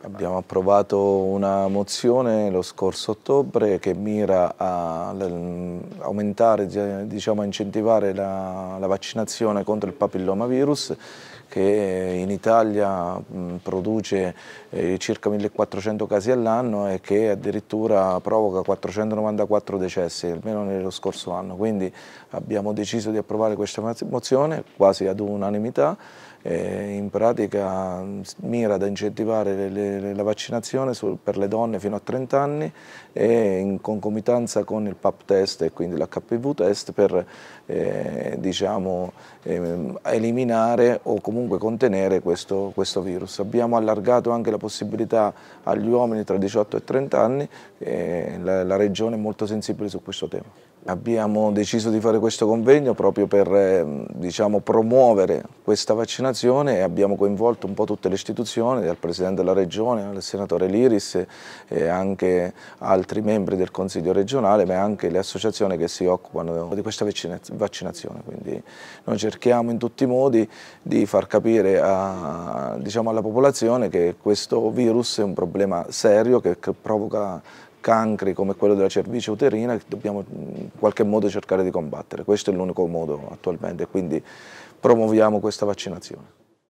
Abbiamo approvato una mozione lo scorso ottobre che mira a aumentare, diciamo, a incentivare la, la vaccinazione contro il papillomavirus che in Italia produce eh, circa 1400 casi all'anno e che addirittura provoca 494 decessi, almeno nello scorso anno. Quindi abbiamo deciso di approvare questa mozione quasi ad unanimità eh, in pratica mira ad incentivare le, le, la vaccinazione su, per le donne fino a 30 anni e in concomitanza con il PAP test e quindi l'HPV test per eh, diciamo, eh, eliminare o comunque comunque contenere questo, questo, virus. Abbiamo allargato anche la possibilità agli uomini tra 18 e 30 anni, e la, la Regione è molto sensibile su questo tema. Abbiamo deciso di fare questo convegno proprio per ehm, diciamo, promuovere questa vaccinazione e abbiamo coinvolto un po' tutte le istituzioni, dal Presidente della Regione, al Senatore Liris e anche altri membri del Consiglio regionale, ma anche le associazioni che si occupano di questa vaccinazione. Quindi noi cerchiamo in tutti i modi di far capire a, diciamo, alla popolazione che questo virus è un problema serio che, che provoca cancri come quello della cervice uterina che dobbiamo in qualche modo cercare di combattere. Questo è l'unico modo attualmente, quindi promuoviamo questa vaccinazione.